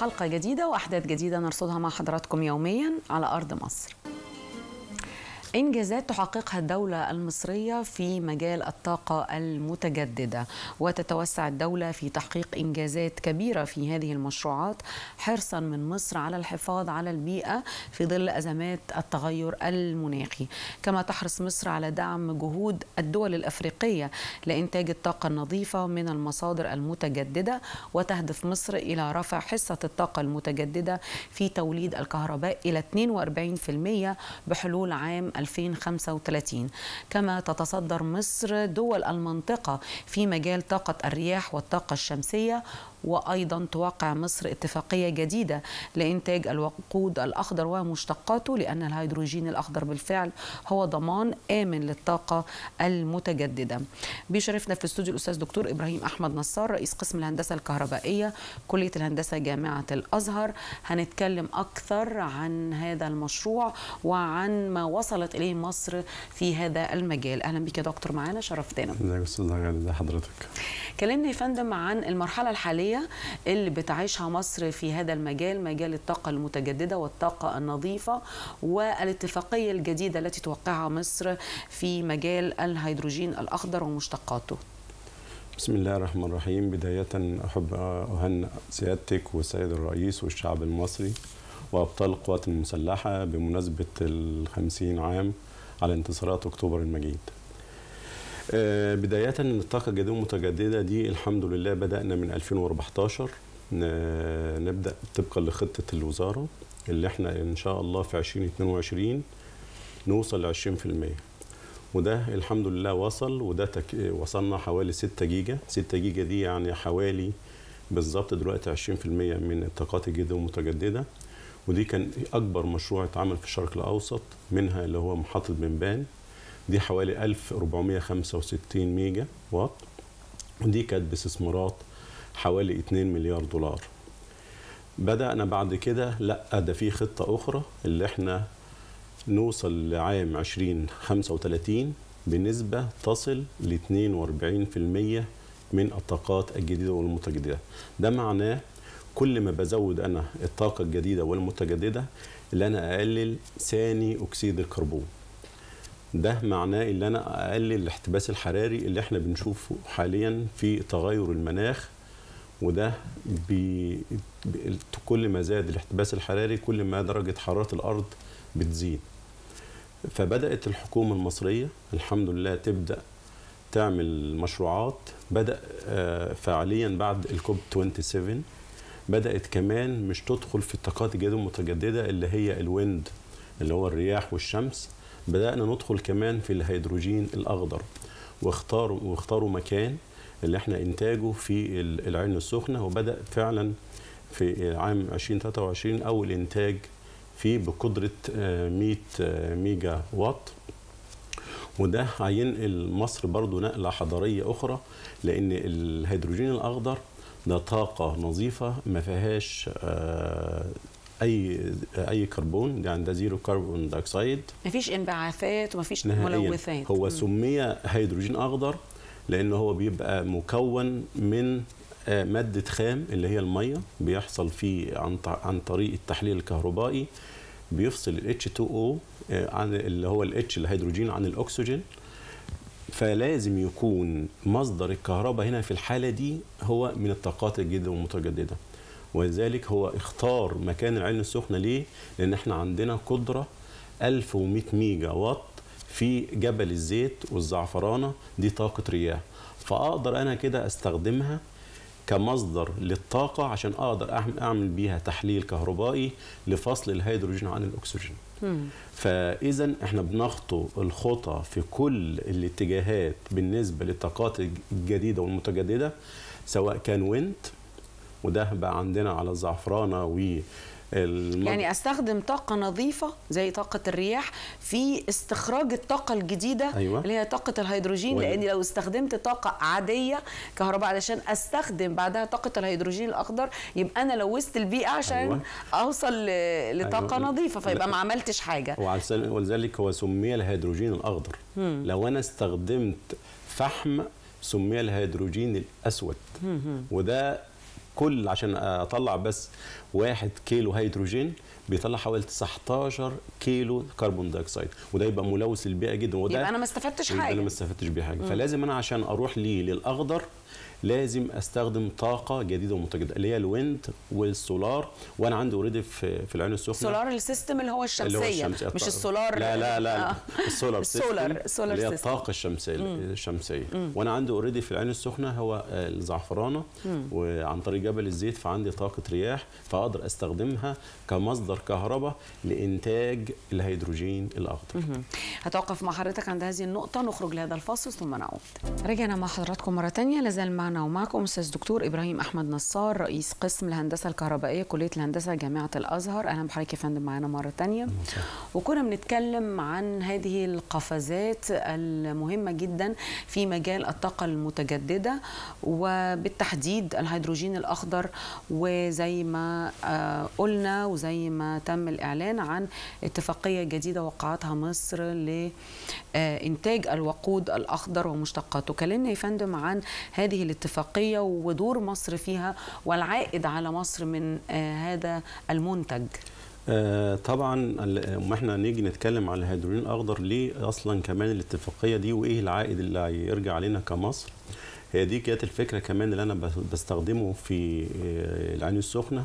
حلقة جديدة وأحداث جديدة نرصدها مع حضراتكم يوميا على أرض مصر إنجازات تحققها الدولة المصرية في مجال الطاقة المتجددة وتتوسع الدولة في تحقيق إنجازات كبيرة في هذه المشروعات حرصا من مصر على الحفاظ على البيئة في ظل أزمات التغير المناخي كما تحرص مصر على دعم جهود الدول الأفريقية لإنتاج الطاقة النظيفة من المصادر المتجددة وتهدف مصر إلى رفع حصة الطاقة المتجددة في توليد الكهرباء إلى 42% بحلول عام 2035 كما تتصدر مصر دول المنطقة في مجال طاقة الرياح والطاقة الشمسية وأيضا توقع مصر اتفاقية جديدة لإنتاج الوقود الأخضر ومشتقاته لأن الهيدروجين الأخضر بالفعل هو ضمان آمن للطاقة المتجددة بيشرفنا في الاستوديو الأستاذ دكتور إبراهيم أحمد نصار رئيس قسم الهندسة الكهربائية كلية الهندسة جامعة الأزهر هنتكلم أكثر عن هذا المشروع وعن ما وصلت إليه مصر في هذا المجال أهلا بك يا دكتور معانا شرفتنا ازيك استاذ حضرتك كلمني يا فندم عن المرحلة الحالية الحياه اللي بتعيشها مصر في هذا المجال مجال الطاقه المتجدده والطاقه النظيفه والاتفاقيه الجديده التي توقعها مصر في مجال الهيدروجين الاخضر ومشتقاته بسم الله الرحمن الرحيم بداية أحب أهنئ سيادتك والسيد الرئيس والشعب المصري وأبطال القوات المسلحة بمناسبة الخمسين عام على انتصارات أكتوبر المجيد آه، بداية الطاقة الجديدة المتجددة دي الحمد لله بدأنا من 2014 نبدأ طبقا لخطة الوزارة اللي احنا إن شاء الله في 2022 نوصل 20% وده الحمد لله وصل وده تك... وصلنا حوالي 6 جيجا 6 جيجا دي يعني حوالي بالظبط دلوقتي 20% من الطاقات الجديدة المتجددة ودي كان أكبر مشروع اتعمل في الشرق الأوسط منها اللي هو محطة بنبان دي حوالي 1465 ميجا واط ودي كانت باستثمارات حوالي 2 مليار دولار بدأنا بعد كده لا ده في خطة أخرى اللي احنا نوصل لعام 2035 بنسبة تصل ل 42% من الطاقات الجديدة والمتجددة ده معناه كل ما بزود أنا الطاقة الجديدة والمتجددة اللي أنا أقلل ثاني أكسيد الكربون ده معناه ان انا اقلل الاحتباس الحراري اللي احنا بنشوفه حاليا في تغير المناخ وده بي كل ما زاد الاحتباس الحراري كل ما درجه حراره الارض بتزيد فبدات الحكومه المصريه الحمد لله تبدا تعمل مشروعات بدا آه، فعليا بعد الكوب 27 بدات كمان مش تدخل في الطاقات الجديده المتجدده اللي هي الويند اللي هو الرياح والشمس بدأنا ندخل كمان في الهيدروجين الأخضر واختاروا واختاروا مكان اللي احنا انتاجه في العين السخنه وبدا فعلا في عام 2023 اول انتاج فيه بقدره 100 آه، آه، ميجا وات وده هينقل مصر برضو نقله حضاريه اخرى لان الهيدروجين الاخضر ده طاقه نظيفه ما فيهاش آه، اي اي كربون ده عندها زيرو كربون دايوكسيد مفيش انبعاثات ومفيش ملوثات هو سمي هيدروجين اخضر لان هو بيبقى مكون من آه، ماده خام اللي هي الميه بيحصل فيه عن عن طريق التحليل الكهربائي بيفصل ال H2O آه، عن اللي هو ال H الهيدروجين عن الاكسجين فلازم يكون مصدر الكهرباء هنا في الحاله دي هو من الطاقات الجديده والمتجدده ولذلك هو اختار مكان العين السخنه ليه؟ لان احنا عندنا قدره 1100 ميجا وات في جبل الزيت والزعفرانه دي طاقه رياح فاقدر انا كده استخدمها كمصدر للطاقه عشان اقدر اعمل بيها تحليل كهربائي لفصل الهيدروجين عن الاكسجين فاذا احنا بنخطو الخطى في كل الاتجاهات بالنسبه للطاقات الجديده والمتجدده سواء كان ويند وده بقى عندنا على الزعفرانه و المد... يعني استخدم طاقه نظيفه زي طاقه الرياح في استخراج الطاقه الجديده أيوة. اللي هي طاقه الهيدروجين و... لان لو استخدمت طاقه عاديه كهرباء علشان استخدم بعدها طاقه الهيدروجين الاخضر يبقى انا لوثت البيئه عشان أيوة. اوصل أيوة. لطاقه أيوة. نظيفه فيبقى ما عملتش حاجه ولذلك هو سمي الهيدروجين الاخضر مم. لو انا استخدمت فحم سمي الهيدروجين الاسود وده كل عشان اطلع بس واحد كيلو هيدروجين بيطلع حوالي 19 كيلو كربون دايوكسيد وده يبقى ملوث للبيئه جدا وده يبقى انا ما استفدتش حاجه انا ما استفدتش بيه حاجه فلازم انا عشان اروح ليه للاخضر لازم استخدم طاقه جديده ومتجدده اللي هي الويند والسولار وانا عندي اوريدي في, في العين السخنه سولار السيستم اللي هو الشمسيه اللي هو الشمسية. مش السولار لا لا لا آه. السولار السولار السولار اللي هي الطاقه الشمسيه مم. الشمسيه مم. وانا عندي اوريدي في العين السخنه هو الزعفرانه وعن طريق جبل الزيت فعندي طاقه رياح فاقدر استخدمها كمصدر كهرباء لانتاج الهيدروجين الاخضر هتوقف مع حضرتك عند هذه النقطه نخرج لهذا الفاصل ثم نعود رجعنا مع حضراتكم مره ثانيه لازال مع معنا ومعكم استاذ دكتور ابراهيم احمد نصار رئيس قسم الهندسه الكهربائيه كليه الهندسه جامعه الازهر اهلا بحضرتك يا فندم معانا مره ثانيه وكنا بنتكلم عن هذه القفزات المهمه جدا في مجال الطاقه المتجدده وبالتحديد الهيدروجين الاخضر وزي ما آه، قلنا وزي ما تم الاعلان عن اتفاقيه جديده وقعتها مصر لانتاج آه، الوقود الاخضر ومشتقاته كلمنا يا فندم عن هذه الاتفاقية ودور مصر فيها والعائد على مصر من آه، هذا المنتج آه، طبعا آه، ما احنا نيجي نتكلم على الهيدروجين الاخضر ليه اصلا كمان الاتفاقيه دي وايه العائد اللي هيرجع علينا كمصر هي دي كانت الفكره كمان اللي انا بستخدمه في العين السخنه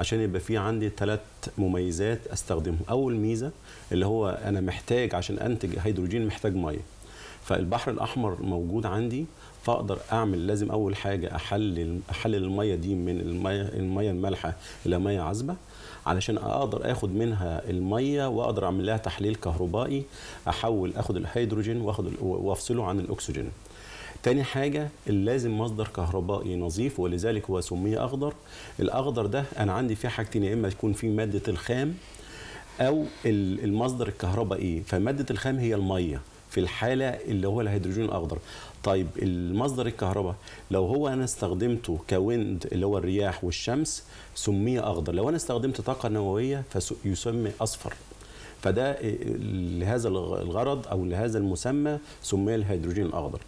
عشان يبقى في عندي ثلاث مميزات استخدمهم اول ميزه اللي هو انا محتاج عشان انتج هيدروجين محتاج ميه فالبحر الاحمر موجود عندي فاقدر اعمل لازم اول حاجه احلل احلل الميه دي من الميه الميه المالحه الى ميه عذبه علشان اقدر اخد منها الميه واقدر اعمل لها تحليل كهربائي احول اخد الهيدروجين واخد وافصله عن الاكسجين تاني حاجة لازم مصدر كهربائي نظيف ولذلك هو سمي أخضر الأخضر ده أنا عندي فيه حاجتين يا إما تكون فيه مادة الخام أو المصدر الكهربائي فمادة الخام هي المية في الحاله اللي هو الهيدروجين الاخضر طيب المصدر الكهرباء لو هو انا استخدمته كويند اللي هو الرياح والشمس سمي اخضر لو انا استخدمت طاقه نوويه فيسمى اصفر فده آه، لهذا الغرض او لهذا المسمى سمي الهيدروجين الاخضر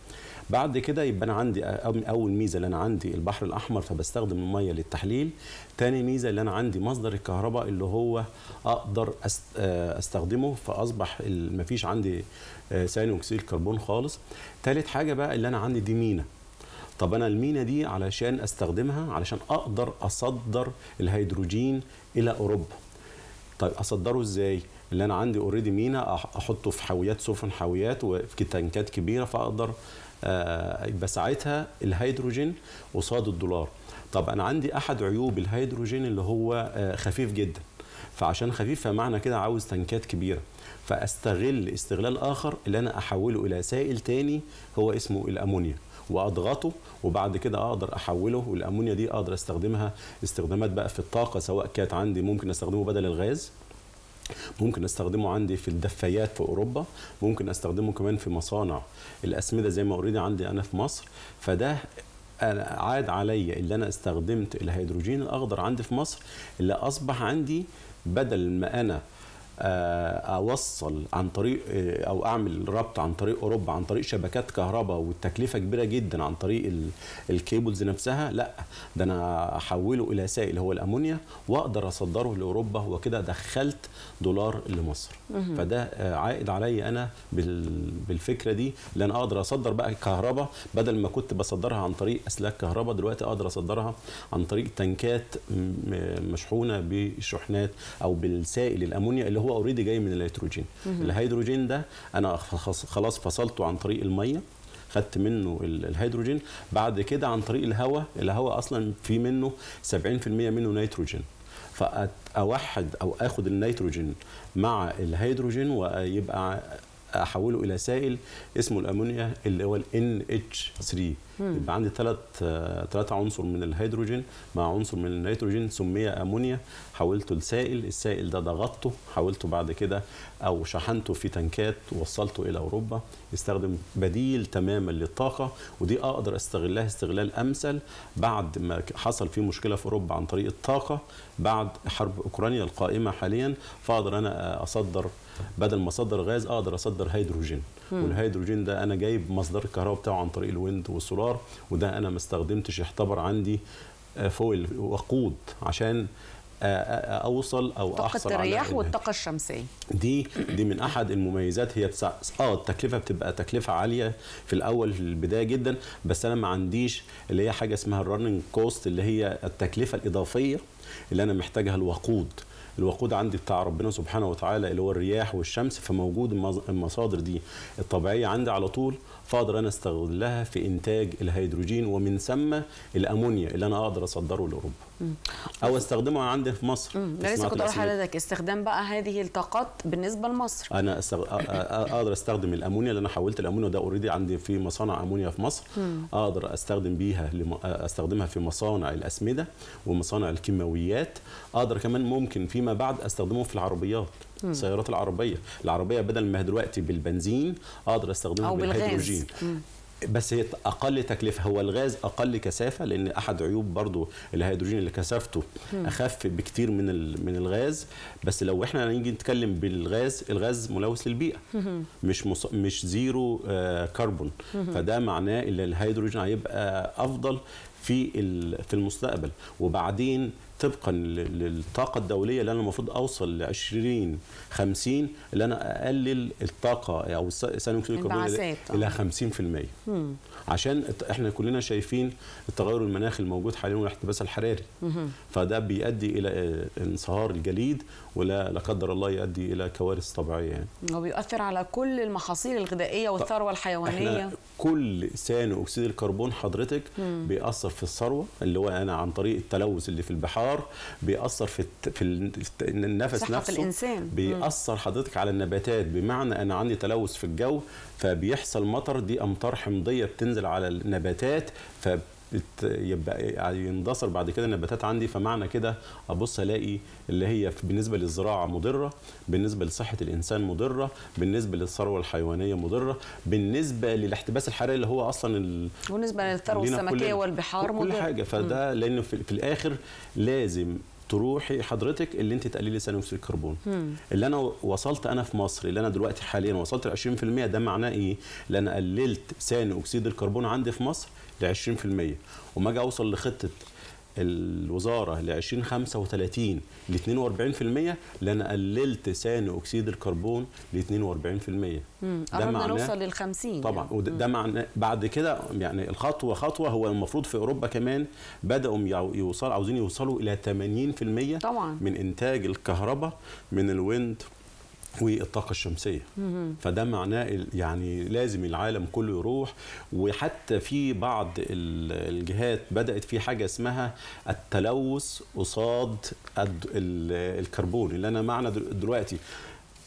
بعد كده يبقى انا عندي اول ميزه اللي انا عندي البحر الاحمر فبستخدم الميه للتحليل تاني ميزه اللي انا عندي مصدر الكهرباء اللي هو اقدر آه، استخدمه فاصبح مفيش عندي آه، ثاني اكسيد الكربون خالص تالت حاجه بقى اللي انا عندي دي مينا طب انا المينا دي علشان استخدمها علشان اقدر اصدر الهيدروجين الى اوروبا طيب اصدره ازاي اللي انا عندي اوريدي مينا احطه في حاويات سفن حاويات وفي تنكات كبيره فاقدر آه، يبقى ساعتها الهيدروجين قصاد الدولار طب انا عندي احد عيوب الهيدروجين اللي هو آه، خفيف جدا فعشان خفيف فمعنى كده عاوز تنكات كبيره فاستغل استغلال اخر اللي انا احوله الى سائل تاني هو اسمه الامونيا واضغطه وبعد كده اقدر احوله والامونيا دي اقدر استخدمها استخدامات بقى في الطاقه سواء كانت عندي ممكن استخدمه بدل الغاز ممكن استخدمه عندي في الدفايات في اوروبا ممكن استخدمه كمان في مصانع الاسمده زي ما اريد عندي انا في مصر فده عاد عليا اللي انا استخدمت الهيدروجين الاخضر عندي في مصر اللي اصبح عندي بدل ما انا آه، اوصل عن طريق آه، او اعمل ربط عن طريق اوروبا عن طريق شبكات كهرباء والتكلفه كبيره جدا عن طريق الكيبلز نفسها لا ده انا احوله الى سائل هو الامونيا واقدر اصدره لاوروبا وكده دخلت دولار لمصر فده آه، عائد عليا انا بالفكره دي لان اقدر اصدر بقى كهرباء بدل ما كنت بصدرها عن طريق اسلاك كهرباء دلوقتي اقدر اصدرها عن طريق تنكات مشحونه بالشحنات او بالسائل الامونيا اللي هو هو اوريدي جاي من الهيدروجين الهيدروجين ده انا خلاص فصلته عن طريق الميه خدت منه الهيدروجين بعد كده عن طريق الهواء الهواء اصلا في منه 70% منه نيتروجين فاوحد او اخد النيتروجين مع الهيدروجين ويبقى احوله الى سائل اسمه الامونيا اللي هو ال NH3 يبقى عندي ثلاث ثلاث عنصر من الهيدروجين مع عنصر من النيتروجين سمي امونيا حولته لسائل السائل ده ضغطته حولته بعد كده او شحنته في تنكات ووصلته الى اوروبا استخدم بديل تماما للطاقه ودي اقدر استغلها استغلال امثل بعد ما حصل في مشكله في اوروبا عن طريق الطاقه بعد حرب اوكرانيا القائمه حاليا فاقدر انا اصدر بدل ما اصدر غاز اقدر اصدر هيدروجين والهيدروجين ده انا جايب مصدر الكهرباء بتاعه عن طريق الويند والسولار وده انا ما استخدمتش يعتبر عندي آه، فويل وقود عشان آه، آه، اوصل او احصل على الرياح والطاقه الشمسيه دي دي من احد المميزات هي تسع... اه التكلفه بتبقى تكلفه عاليه في الاول في البدايه جدا بس انا ما عنديش اللي هي حاجه اسمها الرننج كوست اللي هي التكلفه الاضافيه اللي انا محتاجها الوقود الوقود عندي بتاع ربنا سبحانه وتعالى اللي هو الرياح والشمس فموجود المصادر دي الطبيعيه عندي على طول فاقدر انا استغلها في انتاج الهيدروجين ومن ثم الامونيا اللي انا اقدر اصدره لاوروبا او استخدمه عندي في مصر انا لسه كنت اروح حضرتك استخدام بقى هذه الطاقات بالنسبه لمصر انا اقدر استخدم الامونيا اللي انا حولت الامونيا ده اوريدي عندي في مصانع امونيا في مصر اقدر استخدم بيها لم... استخدمها في مصانع الاسمده ومصانع الكيماويات اقدر كمان ممكن فيما بعد استخدمه في العربيات السيارات العربيه العربيه بدل ما دلوقتي بالبنزين اقدر استخدمها أو بالهيدروجين بس هي اقل تكلفه هو الغاز اقل كثافه لان احد عيوب برضو الهيدروجين اللي كثافته اخف بكتير من من الغاز بس لو احنا هنيجي نتكلم بالغاز الغاز ملوث للبيئه مش مص... مش زيرو آه، كربون فده معناه ان الهيدروجين هيبقى افضل في في المستقبل وبعدين طبقا للطاقه الدوليه اللي انا المفروض اوصل ل 20 50 اللي انا اقلل الطاقه او ثاني اكسيد الكربون الى 50% آه. مم. عشان احنا كلنا شايفين التغير المناخي الموجود حاليا والاحتباس الحراري مم. فده بيؤدي الى آه، انصهار الجليد ولا لا قدر الله يؤدي الى كوارث طبيعيه يعني وبيؤثر على كل المحاصيل الغذائيه والثروه الحيوانيه احنا كل ثاني اكسيد الكربون حضرتك مم. بيأثر في الثروه اللي هو انا عن طريق التلوث اللي في البحار الحار بيأثر في في النفس صحة نفسه الإنسان. بيأثر حضرتك على النباتات بمعنى أنا عندي تلوث في الجو فبيحصل مطر دي أمطار حمضية بتنزل على النباتات فب يبقى يعني يندثر بعد كده النباتات عندي فمعنى كده ابص الاقي اللي هي بالنسبه للزراعه مضره بالنسبه لصحه الانسان مضره بالنسبه للثروه الحيوانيه مضره بالنسبه للاحتباس الحراري اللي هو اصلا بالنسبه للثروه السمكيه والبحار مضره كل حاجه فده لانه في, في الاخر لازم تروحي حضرتك اللي انت تقللي ثاني اكسيد الكربون اللي انا وصلت انا في مصر اللي انا دلوقتي حاليا وصلت ل 20% ده معناه ايه؟ اللي انا قللت ثاني اكسيد الكربون عندي في مصر ل 20% وما اجي اوصل لخطه الوزاره ل 2035 ل 42% لان قللت ثاني اكسيد الكربون ل 42% امم قربنا نوصل لل 50 يعني. طبعا يعني. وده معناه بعد كده يعني الخطوه خطوه هو المفروض في اوروبا كمان بداوا يوصلوا عاوزين يوصلوا الى 80% طبعا من انتاج الكهرباء من الويند والطاقة الشمسية فده معناه يعني لازم العالم كله يروح وحتى في بعض الجهات بدأت في حاجة اسمها التلوث قصاد الكربون اللي أنا معنى دلوقتي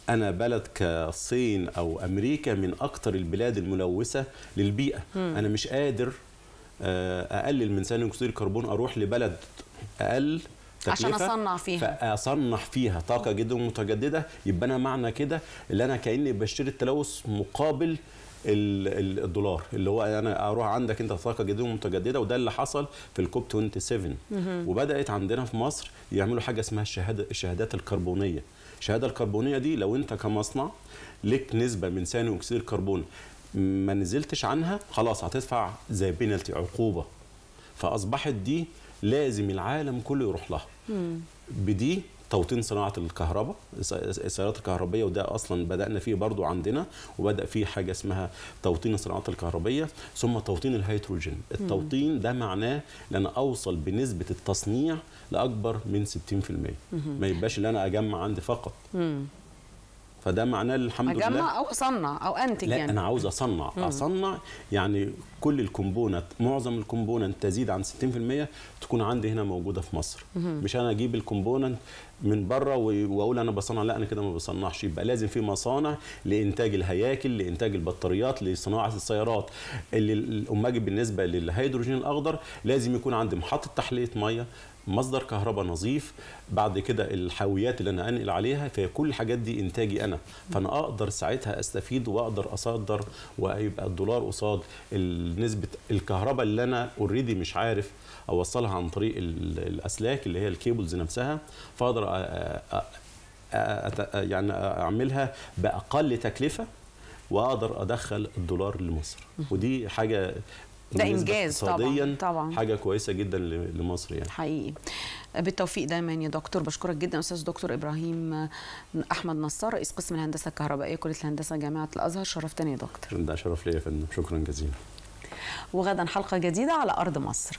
انا بلد كالصين او امريكا من اكتر البلاد الملوثه للبيئه انا مش قادر آه، اقلل من ثاني اكسيد الكربون اروح لبلد اقل عشان اصنع فيها فاصنع فيها طاقه جدا متجدده يبقى انا معنى كده اللي انا كاني بشتري التلوث مقابل الدولار اللي هو انا اروح عندك انت طاقه جديده ومتجدده وده اللي حصل في الكوب 27 وبدات عندنا في مصر يعملوا حاجه اسمها الشهاده الشهادات الكربونيه الشهاده الكربونيه دي لو انت كمصنع لك نسبه من ثاني اكسيد الكربون ما نزلتش عنها خلاص هتدفع زي بينالتي عقوبه فاصبحت دي لازم العالم كله يروح لها بدي توطين صناعه الكهرباء السيارات الكهربيه وده اصلا بدانا فيه برضو عندنا وبدا فيه حاجه اسمها توطين الصناعات الكهربيه ثم توطين الهيدروجين التوطين ده معناه ان انا اوصل بنسبه التصنيع لاكبر من 60% ما يبقاش اللي انا اجمع عندي فقط فده معناه الحمد أجمع لله اجمع او اصنع او انتج لا يعني. انا عاوز اصنع مم. اصنع يعني كل الكومبوننت معظم الكومبوننت تزيد عن 60% تكون عندي هنا موجوده في مصر مم. مش انا اجيب الكومبوننت من بره واقول انا بصنع لا انا كده ما بصنعش يبقى لازم في مصانع لانتاج الهياكل لانتاج البطاريات لصناعه السيارات اللي اما بالنسبه للهيدروجين الاخضر لازم يكون عندي محطه تحليه ميه مصدر كهرباء نظيف بعد كده الحاويات اللي انا انقل عليها فكل كل الحاجات دي انتاجي انا فانا اقدر ساعتها استفيد واقدر اصدر ويبقى الدولار قصاد نسبه الكهرباء اللي انا اوريدي مش عارف اوصلها عن طريق الاسلاك اللي هي الكيبلز نفسها فاقدر يعني اعملها باقل تكلفه واقدر ادخل الدولار لمصر ودي حاجه ده انجاز طبعا طبعا حاجه كويسه جدا لمصر يعني حقيقي بالتوفيق دايما يا دكتور بشكرك جدا استاذ دكتور ابراهيم احمد نصار رئيس قسم الهندسه الكهربائيه كليه الهندسه جامعه الازهر شرفتني يا دكتور ده شرف ليا يا فندم شكرا جزيلا وغدا حلقه جديده على ارض مصر